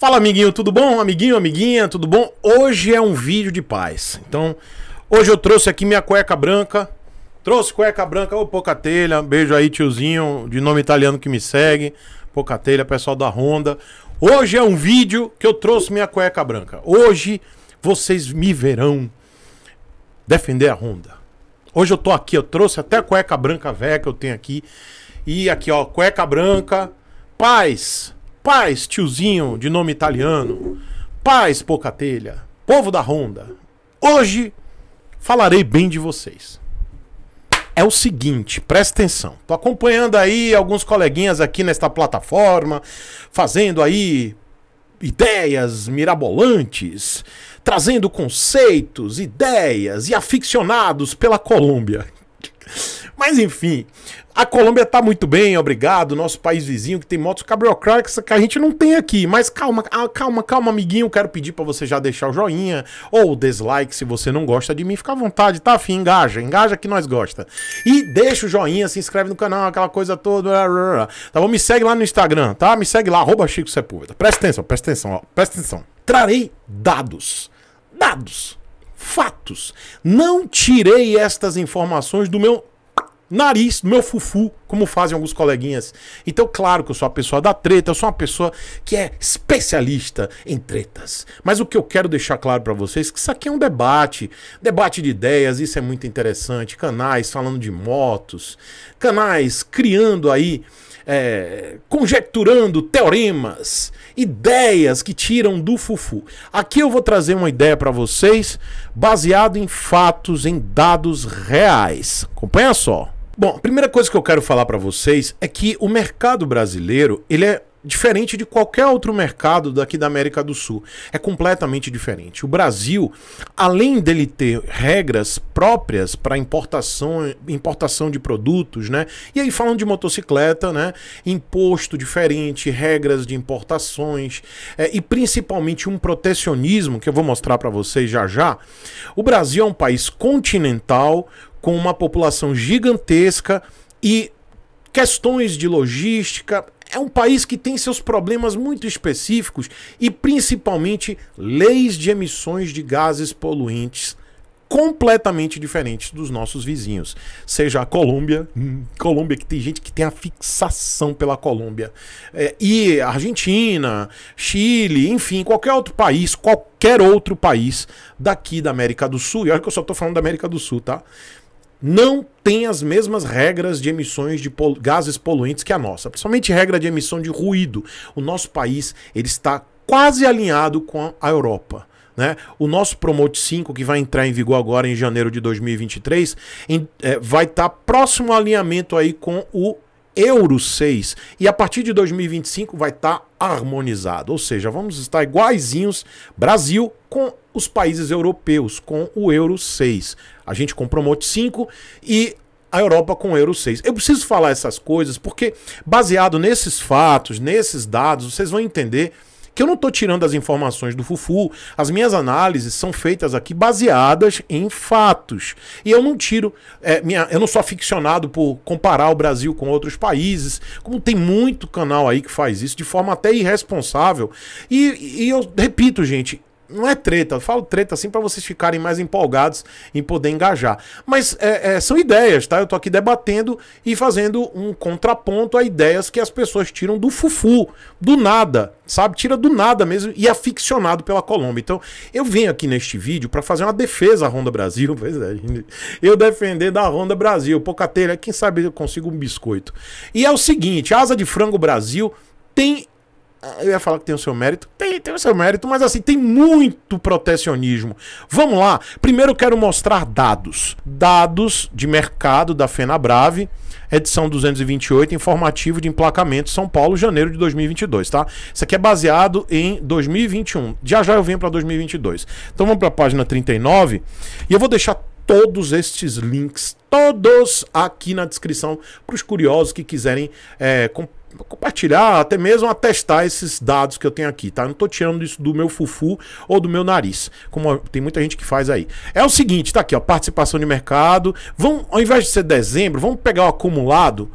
Fala amiguinho, tudo bom? Amiguinho, amiguinha, tudo bom? Hoje é um vídeo de paz. Então, hoje eu trouxe aqui minha cueca branca. Trouxe cueca branca, ô poca telha. Beijo aí, tiozinho, de nome italiano que me segue. poca telha, pessoal da Honda. Hoje é um vídeo que eu trouxe minha cueca branca. Hoje vocês me verão defender a Honda. Hoje eu tô aqui, eu trouxe até a cueca branca velha que eu tenho aqui. E aqui, ó, cueca branca, paz Paz, tiozinho de nome italiano. Paz, pouca telha. Povo da Ronda. Hoje falarei bem de vocês. É o seguinte, presta atenção. Tô acompanhando aí alguns coleguinhas aqui nesta plataforma, fazendo aí ideias mirabolantes, trazendo conceitos, ideias e aficionados pela Colômbia. Mas enfim, a Colômbia tá muito bem, obrigado. Nosso país vizinho que tem motos cracks que a gente não tem aqui. Mas calma, ah, calma, calma, amiguinho. Quero pedir para você já deixar o joinha ou o dislike se você não gosta de mim. Fica à vontade, tá, fim Engaja, engaja que nós gosta. E deixa o joinha, se inscreve no canal, aquela coisa toda. Tá bom? Me segue lá no Instagram, tá? Me segue lá, arroba Chico Sepúlveda. Presta atenção, presta atenção, ó. Presta atenção. Trarei dados. Dados fatos. Não tirei estas informações do meu nariz, meu fufu, como fazem alguns coleguinhas. Então, claro que eu sou uma pessoa da treta, eu sou uma pessoa que é especialista em tretas. Mas o que eu quero deixar claro para vocês é que isso aqui é um debate, debate de ideias, isso é muito interessante. Canais falando de motos, canais criando aí é, conjecturando teoremas, ideias que tiram do fufu. Aqui eu vou trazer uma ideia para vocês baseado em fatos, em dados reais. Acompanha só. Bom, a primeira coisa que eu quero falar para vocês é que o mercado brasileiro, ele é diferente de qualquer outro mercado daqui da América do Sul. É completamente diferente. O Brasil, além dele ter regras próprias para importação, importação de produtos, né? E aí falando de motocicleta, né? Imposto diferente, regras de importações é, e principalmente um protecionismo que eu vou mostrar para vocês já já. O Brasil é um país continental com uma população gigantesca e questões de logística. É um país que tem seus problemas muito específicos e principalmente leis de emissões de gases poluentes completamente diferentes dos nossos vizinhos. Seja a Colômbia, hum, Colômbia que tem gente que tem a fixação pela Colômbia, é, e Argentina, Chile, enfim, qualquer outro país, qualquer outro país daqui da América do Sul, e olha que eu só estou falando da América do Sul, tá? não tem as mesmas regras de emissões de gases poluentes que a nossa, principalmente regra de emissão de ruído. O nosso país ele está quase alinhado com a Europa. Né? O nosso Promote 5, que vai entrar em vigor agora em janeiro de 2023, em, é, vai estar tá próximo alinhamento aí com o Euro 6 e a partir de 2025 vai estar tá harmonizado, ou seja, vamos estar iguaizinhos Brasil com os países europeus, com o Euro 6. A gente com Promote 5 e a Europa com o Euro 6. Eu preciso falar essas coisas porque baseado nesses fatos, nesses dados, vocês vão entender que eu não estou tirando as informações do Fufu. As minhas análises são feitas aqui baseadas em fatos. E eu não tiro, é, minha, eu não sou aficionado por comparar o Brasil com outros países, como tem muito canal aí que faz isso de forma até irresponsável. E, e eu repito, gente, não é treta, eu falo treta assim para vocês ficarem mais empolgados em poder engajar. Mas é, é, são ideias, tá? Eu tô aqui debatendo e fazendo um contraponto a ideias que as pessoas tiram do fufu, do nada, sabe? Tira do nada mesmo e é aficionado pela Colômbia. Então, eu venho aqui neste vídeo para fazer uma defesa à Ronda Brasil, pois é, gente. eu defender da Ronda Brasil, pocateira, quem sabe eu consigo um biscoito. E é o seguinte, a Asa de Frango Brasil tem eu ia falar que tem o seu mérito. Tem, tem o seu mérito, mas assim, tem muito protecionismo. Vamos lá. Primeiro eu quero mostrar dados. Dados de mercado da FenaBrave, edição 228, informativo de emplacamento São Paulo, janeiro de 2022, tá? Isso aqui é baseado em 2021. Já já eu venho para 2022. Então vamos para a página 39 e eu vou deixar todos estes links, todos aqui na descrição, para os curiosos que quiserem é, eh, compartilhar compartilhar, até mesmo atestar esses dados que eu tenho aqui, tá? Eu não tô tirando isso do meu fufu ou do meu nariz, como tem muita gente que faz aí. É o seguinte, tá aqui, ó, participação de mercado. Vamos, ao invés de ser dezembro, vamos pegar o acumulado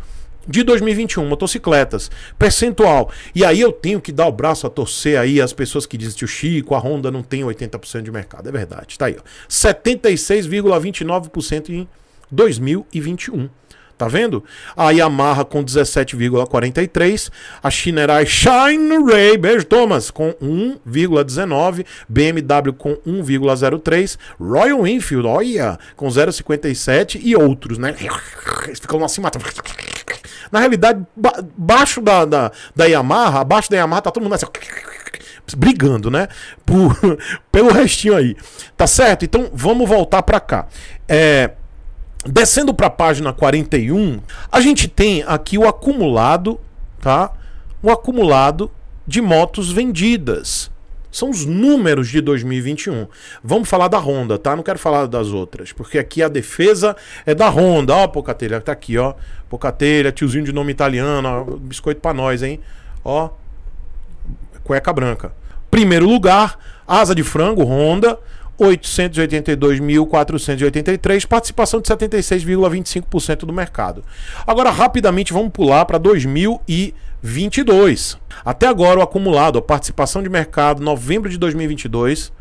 de 2021, motocicletas, percentual. E aí eu tenho que dar o braço a torcer aí as pessoas que dizem que o Chico, a Honda não tem 80% de mercado. É verdade, tá aí, ó. 76,29% em 2021. Tá vendo? A Yamaha com 17,43. A Shinerai Shine Ray, beijo Thomas, com 1,19. BMW com 1,03. Royal Enfield, olha, com 0,57. E outros, né? Eles ficam lá Na realidade, ba baixo da, da, da Yamaha, abaixo da Yamaha tá todo mundo assim brigando, né? Por, pelo restinho aí. Tá certo? Então vamos voltar para cá. É, Descendo para a página 41, a gente tem aqui o acumulado, tá? O acumulado de motos vendidas. São os números de 2021. Vamos falar da Honda, tá? Não quero falar das outras, porque aqui a defesa é da Honda. Ó, Pocatelha, tá aqui, ó. Pocatelha, tiozinho de nome italiano, ó, biscoito para nós, hein? Ó, cueca branca. Primeiro lugar, asa de frango, Honda. 882.483, participação de 76,25% do mercado. Agora, rapidamente, vamos pular para 2022. Até agora, o acumulado, a participação de mercado, novembro de 2022,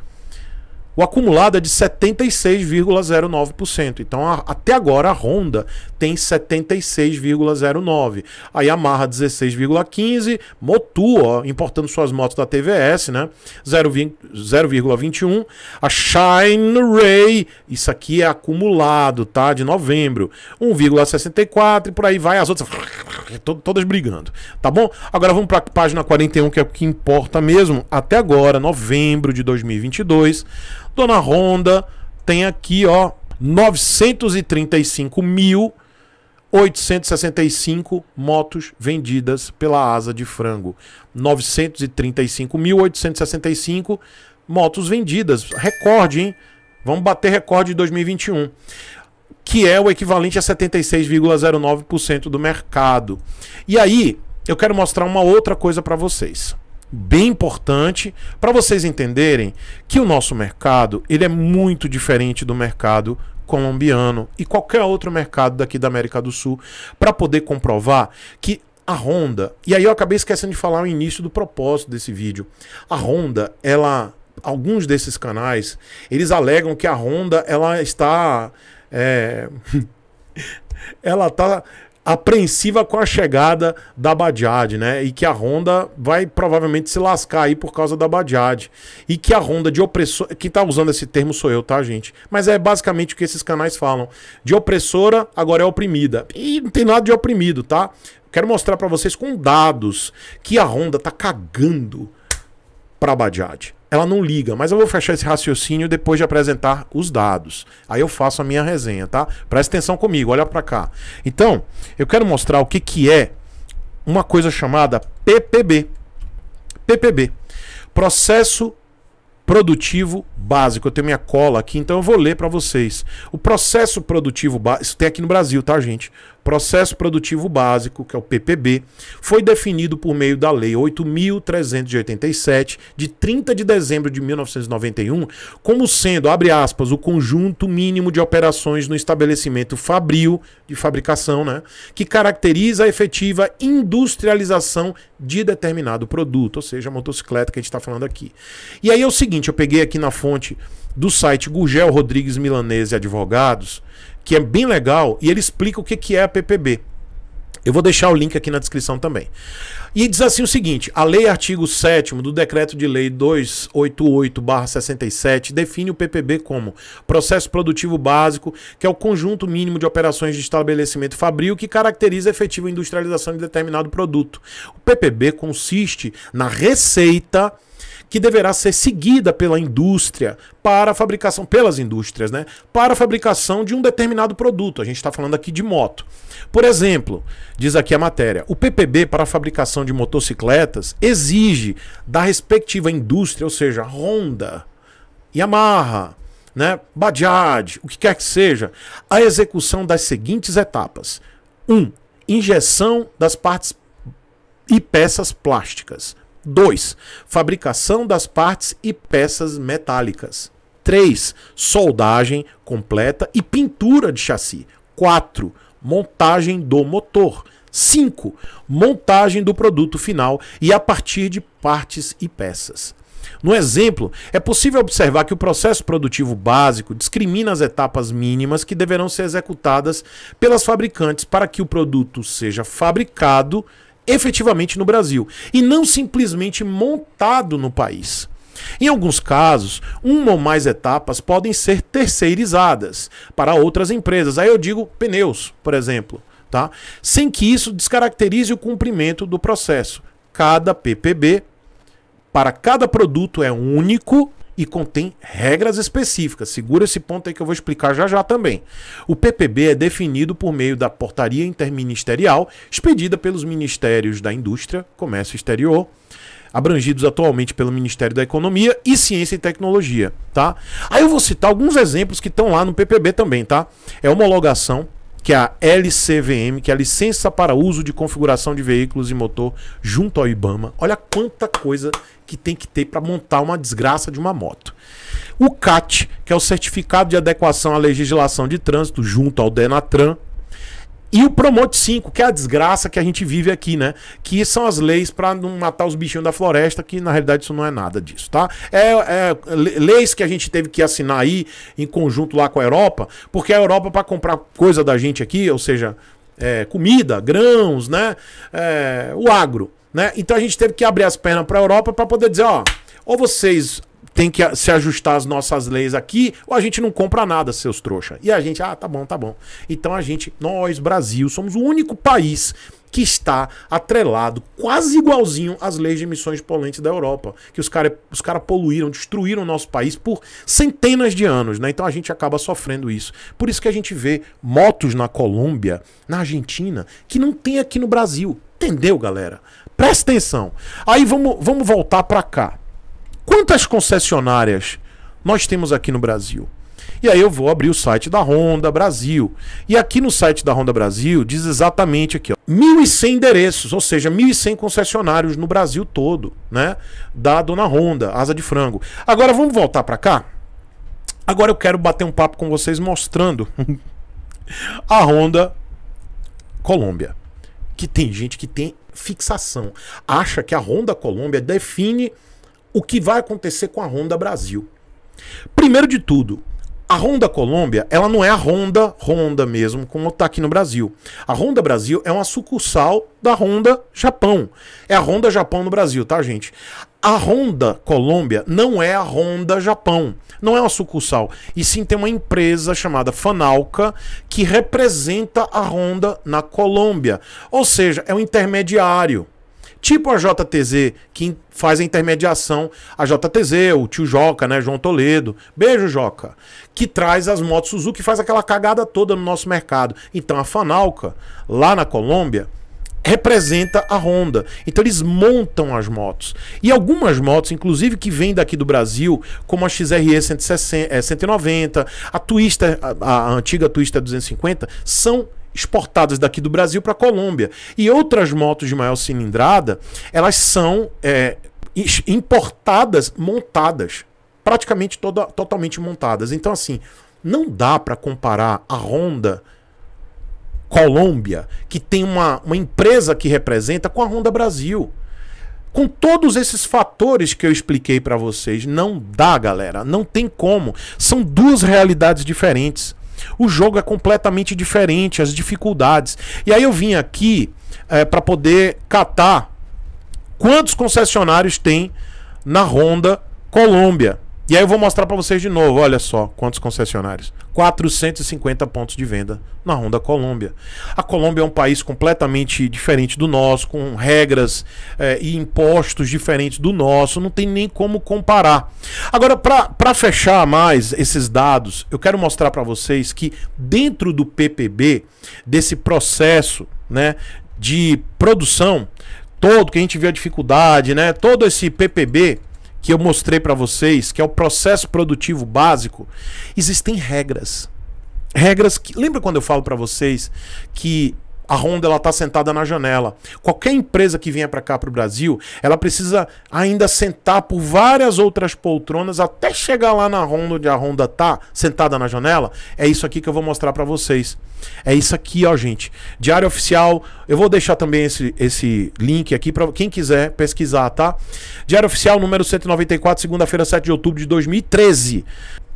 o acumulado é de 76,09%. Então, a, até agora, a Honda tem 76,09%. Aí, a Marra 16,15%. Motu, ó, importando suas motos da TVS, né? 0,21%. A Shine Ray, isso aqui é acumulado, tá? De novembro. 1,64% e por aí vai. As outras, todas brigando, tá bom? Agora, vamos para a página 41, que é o que importa mesmo. Até agora, novembro de 2022... Dona Ronda tem aqui, ó, 935.865 motos vendidas pela Asa de Frango. 935.865 motos vendidas. Recorde, hein? Vamos bater recorde de 2021 que é o equivalente a 76,09% do mercado. E aí, eu quero mostrar uma outra coisa para vocês bem importante para vocês entenderem que o nosso mercado ele é muito diferente do mercado colombiano e qualquer outro mercado daqui da América do Sul para poder comprovar que a Honda e aí eu acabei esquecendo de falar o início do propósito desse vídeo a Honda ela alguns desses canais eles alegam que a Honda ela está é, ela está apreensiva com a chegada da Bajaj, né? E que a Honda vai provavelmente se lascar aí por causa da Bajaj. E que a Honda de opressora, que tá usando esse termo sou eu, tá, gente? Mas é basicamente o que esses canais falam. De opressora, agora é oprimida. E não tem nada de oprimido, tá? Quero mostrar para vocês com dados que a Honda tá cagando para Bajaj ela não liga, mas eu vou fechar esse raciocínio depois de apresentar os dados. Aí eu faço a minha resenha, tá? Presta atenção comigo, olha para cá. Então, eu quero mostrar o que, que é uma coisa chamada PPB. PPB. Processo produtivo básico. Eu tenho minha cola aqui, então eu vou ler para vocês. O processo produtivo básico, isso tem aqui no Brasil, tá, gente? Processo Produtivo Básico, que é o PPB, foi definido por meio da Lei 8.387, de 30 de dezembro de 1991, como sendo, abre aspas, o conjunto mínimo de operações no estabelecimento fabril de fabricação, né, que caracteriza a efetiva industrialização de determinado produto, ou seja, a motocicleta que a gente está falando aqui. E aí é o seguinte, eu peguei aqui na fonte do site Gugel Rodrigues Milanese Advogados, que é bem legal e ele explica o que, que é a PPB. Eu vou deixar o link aqui na descrição também. E diz assim o seguinte: a lei artigo 7 do decreto de lei 288/67 define o PPB como processo produtivo básico, que é o conjunto mínimo de operações de estabelecimento fabril que caracteriza a efetiva industrialização de determinado produto. O PPB consiste na receita que deverá ser seguida pela indústria para a fabricação, pelas indústrias, né? Para a fabricação de um determinado produto. A gente está falando aqui de moto. Por exemplo, diz aqui a matéria, o PPB para a fabricação de motocicletas exige da respectiva indústria, ou seja, Honda, Yamaha, né, Bajaj, o que quer que seja, a execução das seguintes etapas: 1. Um, injeção das partes e peças plásticas. 2. Fabricação das partes e peças metálicas. 3. Soldagem completa e pintura de chassi. 4. Montagem do motor. 5. Montagem do produto final e a partir de partes e peças. No exemplo, é possível observar que o processo produtivo básico discrimina as etapas mínimas que deverão ser executadas pelas fabricantes para que o produto seja fabricado efetivamente no Brasil e não simplesmente montado no país. Em alguns casos, uma ou mais etapas podem ser terceirizadas para outras empresas. Aí eu digo pneus, por exemplo, tá? Sem que isso descaracterize o cumprimento do processo. Cada PPB para cada produto é único e contém regras específicas. Segura esse ponto aí que eu vou explicar já já também. O PPB é definido por meio da portaria interministerial expedida pelos Ministérios da Indústria, Comércio Exterior, abrangidos atualmente pelo Ministério da Economia e Ciência e Tecnologia, tá? Aí eu vou citar alguns exemplos que estão lá no PPB também, tá? É homologação que é a LCVM, que é a licença para uso de configuração de veículos e motor junto ao IBAMA. Olha quanta coisa que tem que ter para montar uma desgraça de uma moto. O CAT, que é o certificado de adequação à legislação de trânsito junto ao Denatran, e o Promote 5, que é a desgraça que a gente vive aqui, né? Que são as leis para não matar os bichinhos da floresta, que na realidade isso não é nada disso, tá? É, é, leis que a gente teve que assinar aí em conjunto lá com a Europa, porque a Europa, para comprar coisa da gente aqui, ou seja, é, comida, grãos, né? É, o agro, né? Então a gente teve que abrir as pernas para a Europa para poder dizer, ó, ou vocês tem que se ajustar às nossas leis aqui, ou a gente não compra nada, seus trouxa. E a gente, ah, tá bom, tá bom. Então a gente, nós, Brasil, somos o único país que está atrelado quase igualzinho às leis de emissões de poluentes da Europa, que os caras os cara poluíram, destruíram o nosso país por centenas de anos, né? Então a gente acaba sofrendo isso. Por isso que a gente vê motos na Colômbia, na Argentina, que não tem aqui no Brasil. Entendeu, galera? Presta atenção. Aí vamos, vamos voltar para cá. Quantas concessionárias nós temos aqui no Brasil? E aí eu vou abrir o site da Honda Brasil. E aqui no site da Honda Brasil diz exatamente aqui, ó, 1.100 endereços, ou seja, 1.100 concessionários no Brasil todo, né? Da Dona Honda, Asa de Frango. Agora vamos voltar para cá? Agora eu quero bater um papo com vocês mostrando a Honda Colômbia, que tem gente que tem fixação, acha que a Honda Colômbia define o que vai acontecer com a Honda Brasil. Primeiro de tudo, a Honda Colômbia, ela não é a Honda Honda mesmo, como está aqui no Brasil. A Honda Brasil é uma sucursal da Honda Japão. É a Honda Japão no Brasil, tá, gente? A Honda Colômbia não é a Honda Japão, não é uma sucursal, e sim tem uma empresa chamada Fanalca que representa a Honda na Colômbia, ou seja, é um intermediário tipo a JTZ, que faz a intermediação, a JTZ, o tio Joca, né, João Toledo, beijo Joca, que traz as motos Suzuki faz aquela cagada toda no nosso mercado. Então a Fanalca, lá na Colômbia, representa a Honda. Então eles montam as motos. E algumas motos, inclusive que vêm daqui do Brasil, como a XRE 160, é, 190, a Twister, a, a antiga Twister 250, são exportadas daqui do Brasil para a Colômbia. E outras motos de maior cilindrada, elas são é, importadas, montadas, praticamente toda, totalmente montadas. Então, assim, não dá para comparar a Honda Colômbia, que tem uma, uma empresa que representa, com a Honda Brasil. Com todos esses fatores que eu expliquei para vocês, não dá, galera. Não tem como. São duas realidades diferentes. O jogo é completamente diferente, as dificuldades. E aí eu vim aqui é, para poder catar quantos concessionários tem na Honda Colômbia. E aí eu vou mostrar para vocês de novo, olha só quantos concessionários. 450 pontos de venda na Honda Colômbia. A Colômbia é um país completamente diferente do nosso, com regras é, e impostos diferentes do nosso, não tem nem como comparar. Agora, para fechar mais esses dados, eu quero mostrar para vocês que dentro do PPB, desse processo né, de produção, todo que a gente vê a dificuldade, né, todo esse PPB que eu mostrei para vocês, que é o processo produtivo básico, existem regras. Regras que. Lembra quando eu falo para vocês que a Honda ela está sentada na janela. Qualquer empresa que venha para cá para o Brasil, ela precisa ainda sentar por várias outras poltronas até chegar lá na Honda onde a Honda tá sentada na janela. É isso aqui que eu vou mostrar para vocês. É isso aqui, ó, gente. Diário oficial. Eu vou deixar também esse, esse link aqui para quem quiser pesquisar, tá? Diário oficial número 194, segunda-feira, 7 de outubro de 2013.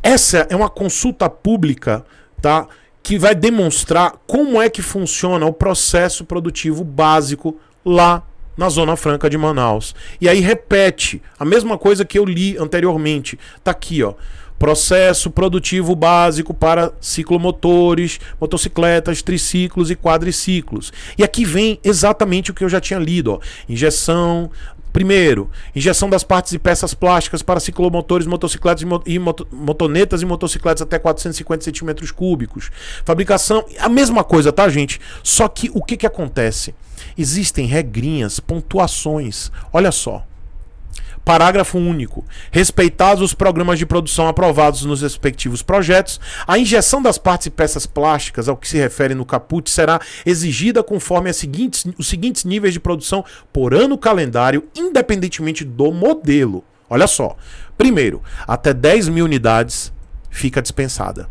Essa é uma consulta pública, tá? que vai demonstrar como é que funciona o processo produtivo básico lá na Zona Franca de Manaus. E aí repete a mesma coisa que eu li anteriormente. Tá aqui, ó. Processo produtivo básico para ciclomotores, motocicletas, triciclos e quadriciclos. E aqui vem exatamente o que eu já tinha lido: ó. injeção, Primeiro, injeção das partes e peças plásticas para ciclomotores, motocicletas e, mot e mot motonetas e motocicletas até 450 centímetros cúbicos. Fabricação, a mesma coisa, tá, gente? Só que o que, que acontece? Existem regrinhas, pontuações. Olha só. Parágrafo único. Respeitados os programas de produção aprovados nos respectivos projetos, a injeção das partes e peças plásticas ao que se refere no caput será exigida conforme seguintes, os seguintes níveis de produção por ano calendário, independentemente do modelo. Olha só. Primeiro, até 10 mil unidades fica dispensada.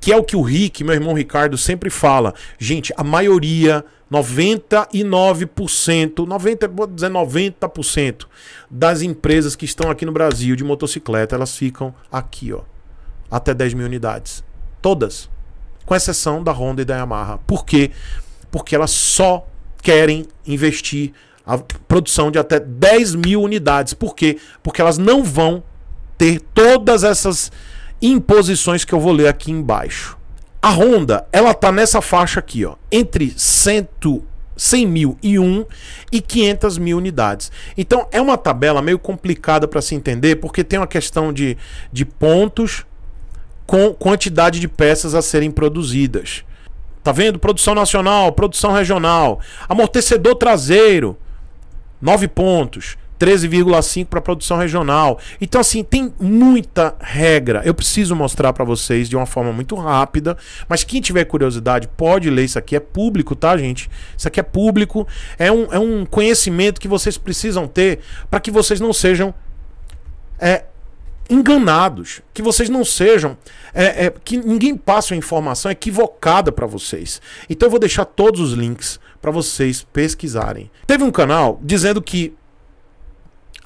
Que é o que o Rick, meu irmão Ricardo, sempre fala. Gente, a maioria, 99%, 90%, vou dizer das empresas que estão aqui no Brasil de motocicleta, elas ficam aqui, ó. Até 10 mil unidades. Todas. Com exceção da Honda e da Yamaha. Por quê? Porque elas só querem investir a produção de até 10 mil unidades. Por quê? Porque elas não vão ter todas essas em posições que eu vou ler aqui embaixo. A Honda, ela tá nessa faixa aqui, ó, entre 100, 100 mil e 1 e 500 mil unidades. Então é uma tabela meio complicada para se entender, porque tem uma questão de, de pontos com quantidade de peças a serem produzidas. Tá vendo? Produção nacional, produção regional, amortecedor traseiro, 9 pontos. 13,5 para produção regional. Então assim, tem muita regra. Eu preciso mostrar para vocês de uma forma muito rápida, mas quem tiver curiosidade pode ler isso aqui é público, tá, gente? Isso aqui é público, é um, é um conhecimento que vocês precisam ter para que vocês não sejam é, enganados, que vocês não sejam, é, é, que ninguém passe uma informação equivocada para vocês. Então eu vou deixar todos os links para vocês pesquisarem. Teve um canal dizendo que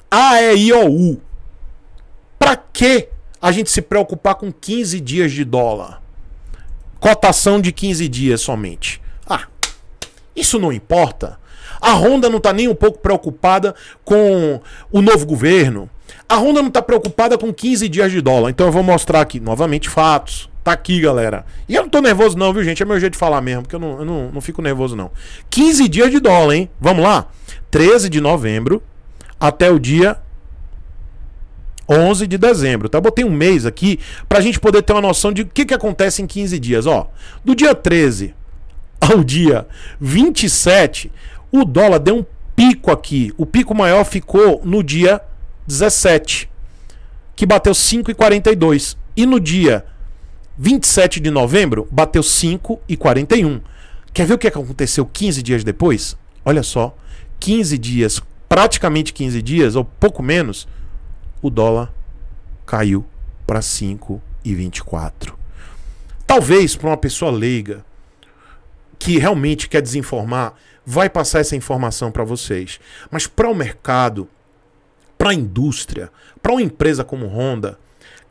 a, E, I, O, U. Pra que a gente se preocupar com 15 dias de dólar? Cotação de 15 dias somente. Ah, isso não importa. A Honda não está nem um pouco preocupada com o novo governo. A Honda não está preocupada com 15 dias de dólar. Então eu vou mostrar aqui novamente fatos. Tá aqui, galera. E eu não tô nervoso, não, viu, gente? É meu jeito de falar mesmo, porque eu não, eu não, não fico nervoso, não. 15 dias de dólar, hein? Vamos lá? 13 de novembro até o dia 11 de dezembro, tá? Botei um mês aqui para a gente poder ter uma noção de o que, que acontece em 15 dias. Ó, do dia 13 ao dia 27, o dólar deu um pico aqui. O pico maior ficou no dia 17, que bateu 5,42. E no dia 27 de novembro, bateu 5,41. Quer ver o que é aconteceu 15 dias depois? Olha só, 15 dias praticamente 15 dias, ou pouco menos, o dólar caiu para 5,24. Talvez para uma pessoa leiga que realmente quer desinformar, vai passar essa informação para vocês. Mas para o mercado, para a indústria, para uma empresa como Honda,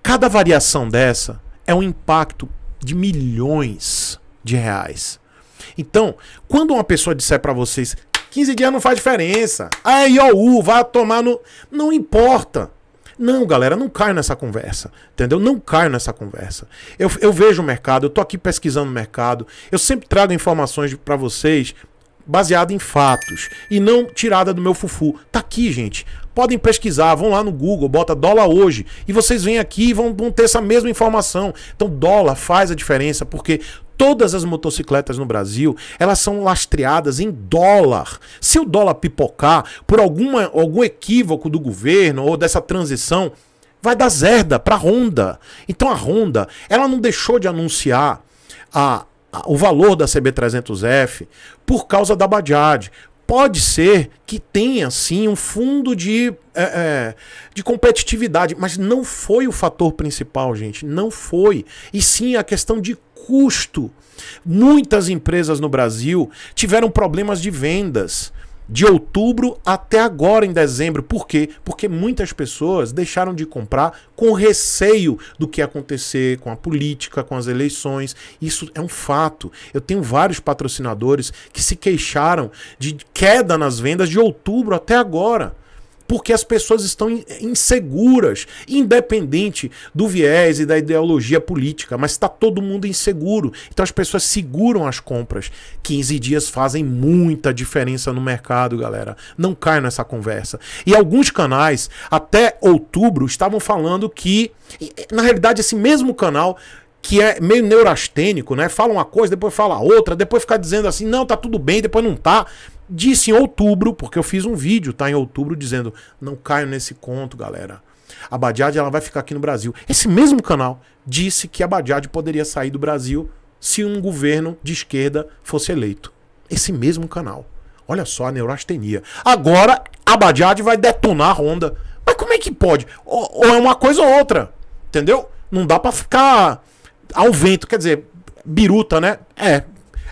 cada variação dessa é um impacto de milhões de reais. Então, quando uma pessoa disser para vocês 15 dias não faz diferença. A IOU vai tomar no. Não importa. Não, galera, não caio nessa conversa, entendeu? Não caio nessa conversa. Eu, eu vejo o mercado, eu tô aqui pesquisando o mercado, eu sempre trago informações para vocês baseado em fatos e não tirada do meu fufu. Tá aqui, gente. Podem pesquisar, vão lá no Google, bota dólar hoje e vocês vêm aqui e vão, vão ter essa mesma informação. Então, dólar faz a diferença porque Todas as motocicletas no Brasil, elas são lastreadas em dólar. Se o dólar pipocar por alguma, algum equívoco do governo ou dessa transição, vai dar zerda para a Honda. Então a Honda, ela não deixou de anunciar a, o valor da CB300F por causa da Bajaj, pode ser que tenha sim um fundo de, é, é, de competitividade, mas não foi o fator principal, gente. Não foi. E sim a questão de custo. Muitas empresas no Brasil tiveram problemas de vendas de outubro até agora em dezembro. Por quê? Porque muitas pessoas deixaram de comprar com receio do que ia acontecer com a política, com as eleições. Isso é um fato. Eu tenho vários patrocinadores que se queixaram de queda nas vendas de outubro até agora porque as pessoas estão inseguras, independente do viés e da ideologia política, mas está todo mundo inseguro. Então as pessoas seguram as compras. 15 dias fazem muita diferença no mercado, galera. Não cai nessa conversa. E alguns canais, até outubro, estavam falando que, na realidade, esse mesmo canal que é meio neurastênico, né? Fala uma coisa, depois fala outra, depois fica dizendo assim, não, tá tudo bem, depois não tá disse em outubro, porque eu fiz um vídeo, tá? Em outubro, dizendo: não caio nesse conto, galera. A Badiad ela vai ficar aqui no Brasil. Esse mesmo canal disse que a Badiad poderia sair do Brasil se um governo de esquerda fosse eleito. Esse mesmo canal. Olha só a neurastenia. Agora a Badiad vai detonar a Honda. Mas como é que pode? Ou, ou é uma coisa ou outra. Entendeu? Não dá para ficar ao vento. Quer dizer, biruta, né? É,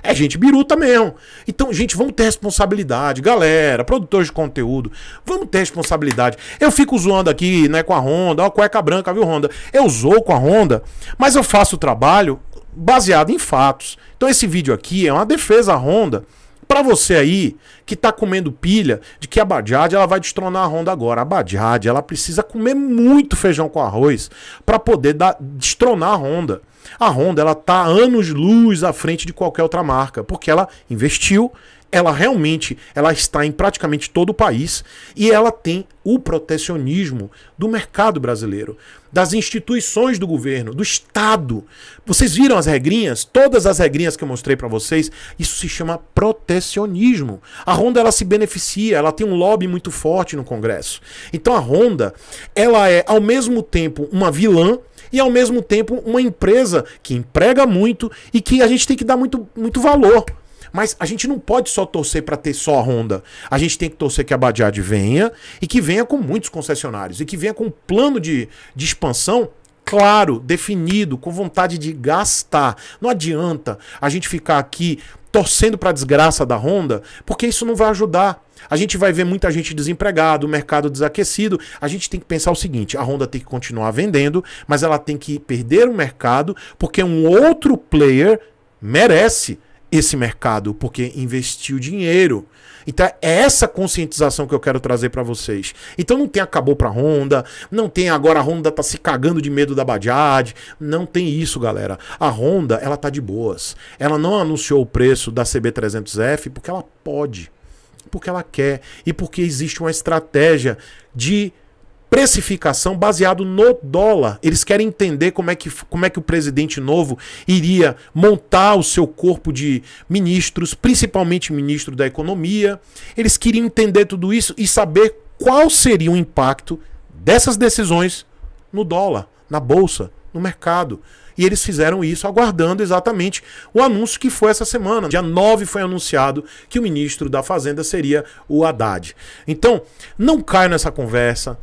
é gente biruta mesmo. Então, gente, vamos ter responsabilidade. Galera, produtores de conteúdo, vamos ter responsabilidade. Eu fico zoando aqui, né, com a Honda, ó, cueca branca, viu, Honda? Eu zoo com a Honda, mas eu faço o trabalho baseado em fatos. Então, esse vídeo aqui é uma defesa à Honda para você aí que tá comendo pilha de que a Bajaj ela vai destronar a Honda agora. A Bajaj ela precisa comer muito feijão com arroz para poder dar, destronar a Honda. A Honda ela tá anos luz à frente de qualquer outra marca, porque ela investiu, ela realmente ela está em praticamente todo o país e ela tem o protecionismo do mercado brasileiro, das instituições do governo, do Estado. Vocês viram as regrinhas? Todas as regrinhas que eu mostrei para vocês, isso se chama protecionismo. A Honda ela se beneficia, ela tem um lobby muito forte no Congresso. Então a Honda, ela é ao mesmo tempo uma vilã e ao mesmo tempo uma empresa que emprega muito e que a gente tem que dar muito, muito valor. Mas a gente não pode só torcer para ter só a Honda. A gente tem que torcer que a Bajaj venha e que venha com muitos concessionários e que venha com um plano de, de expansão claro, definido, com vontade de gastar. Não adianta a gente ficar aqui torcendo para a desgraça da Honda, porque isso não vai ajudar. A gente vai ver muita gente desempregada, o mercado desaquecido. A gente tem que pensar o seguinte: a Honda tem que continuar vendendo, mas ela tem que perder o mercado, porque um outro player merece esse mercado, porque investiu dinheiro. Então é essa conscientização que eu quero trazer para vocês. Então não tem acabou para Honda, não tem agora a Honda tá se cagando de medo da Bajaj, não tem isso, galera. A Honda, ela tá de boas. Ela não anunciou o preço da CB300F porque ela pode, porque ela quer e porque existe uma estratégia de precificação baseado no dólar. Eles querem entender como é que, como é que o presidente novo iria montar o seu corpo de ministros, principalmente ministro da economia. Eles queriam entender tudo isso e saber qual seria o impacto dessas decisões no dólar, na bolsa, no mercado. E eles fizeram isso aguardando exatamente o anúncio que foi essa semana. Dia 9 foi anunciado que o ministro da Fazenda seria o Haddad. Então, não caia nessa conversa.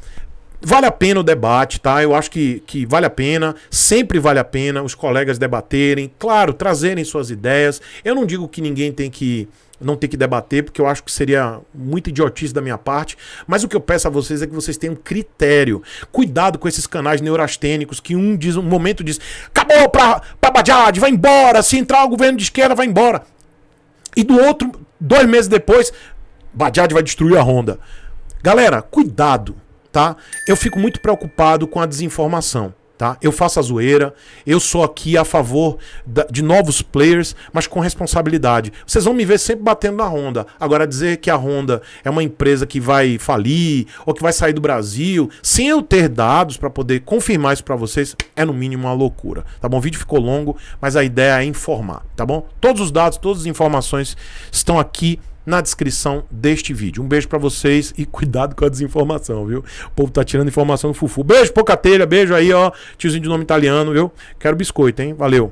Vale a pena o debate, tá? Eu acho que, que vale a pena, sempre vale a pena os colegas debaterem, claro, trazerem suas ideias. Eu não digo que ninguém tem que não ter que debater, porque eu acho que seria muito idiotice da minha parte, mas o que eu peço a vocês é que vocês tenham critério. Cuidado com esses canais neurastênicos que um diz, um momento diz, acabou pra, pra vai embora, se entrar o governo de esquerda, vai embora. E do outro, dois meses depois, Badiad vai destruir a Honda. Galera, cuidado tá? Eu fico muito preocupado com a desinformação. Tá? Eu faço a zoeira, eu sou aqui a favor de novos players, mas com responsabilidade. Vocês vão me ver sempre batendo na Honda. Agora, dizer que a Honda é uma empresa que vai falir ou que vai sair do Brasil, sem eu ter dados para poder confirmar isso para vocês, é no mínimo uma loucura. Tá bom? O vídeo ficou longo, mas a ideia é informar, tá bom? Todos os dados, todas as informações estão aqui na descrição deste vídeo. Um beijo para vocês e cuidado com a desinformação, viu? O povo tá tirando informação do fufu. Beijo, pouca telha, beijo aí, ó. Tiozinho de nome italiano, viu? Quero biscoito, hein? Valeu.